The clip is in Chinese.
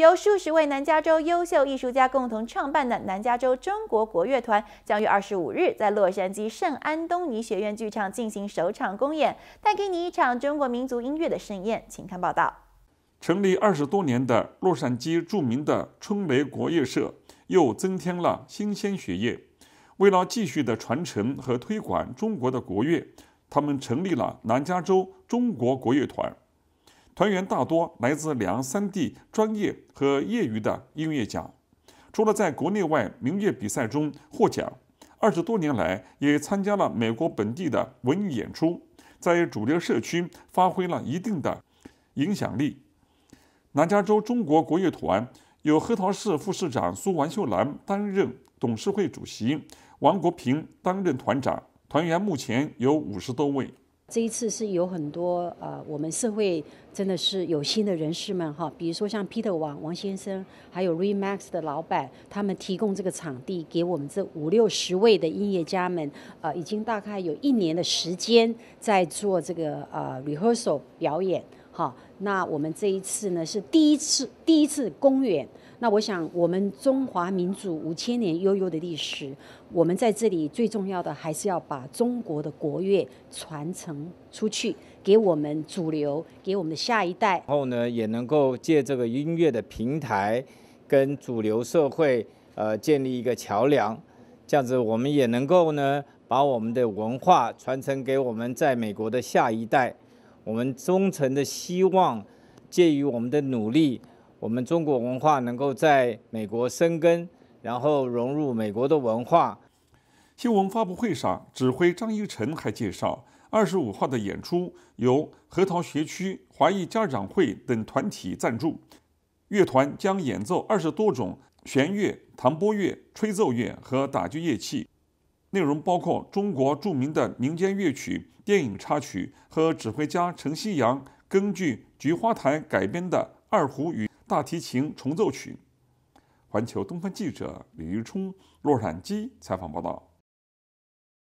由数十位南加州优秀艺术家共同创办的南加州中国国乐团，将于二十五日在洛杉矶圣安东尼学院剧场进行首场公演，带给你一场中国民族音乐的盛宴。请看报道。成立二十多年的洛杉矶著名的春雷国乐社，又增添了新鲜血液。为了继续的传承和推广中国的国乐，他们成立了南加州中国国乐团。团员大多来自两、三地专业和业余的音乐家，除了在国内外民乐比赛中获奖，二十多年来也参加了美国本地的文艺演出，在主流社区发挥了一定的影响力。南加州中国国乐团由核桃市副市长苏王秀兰担任董事会主席，王国平担任团长，团员目前有五十多位。这一次是有很多呃，我们社会真的是有心的人士们哈，比如说像 Peter 王王先生，还有 REMAX 的老板，他们提供这个场地给我们这五六十位的音乐家们，呃，已经大概有一年的时间在做这个呃 rehearsal 表演。好，那我们这一次呢是第一次第一次公演。那我想，我们中华民族五千年悠悠的历史，我们在这里最重要的还是要把中国的国乐传承出去，给我们主流，给我们的下一代。然后呢，也能够借这个音乐的平台，跟主流社会呃建立一个桥梁，这样子我们也能够呢把我们的文化传承给我们在美国的下一代。我们忠诚的希望，介于我们的努力，我们中国文化能够在美国生根，然后融入美国的文化。新闻发布会上，指挥张一晨还介绍，二十五号的演出由核桃学区华裔家长会等团体赞助，乐团将演奏二十多种弦乐、弹拨乐、吹奏乐和打击乐器。内容包括中国著名的民间乐曲、电影插曲和指挥家陈其阳根据《菊花台》改编的二胡与大提琴重奏曲。环球东方记者李玉冲、洛杉矶采访报道。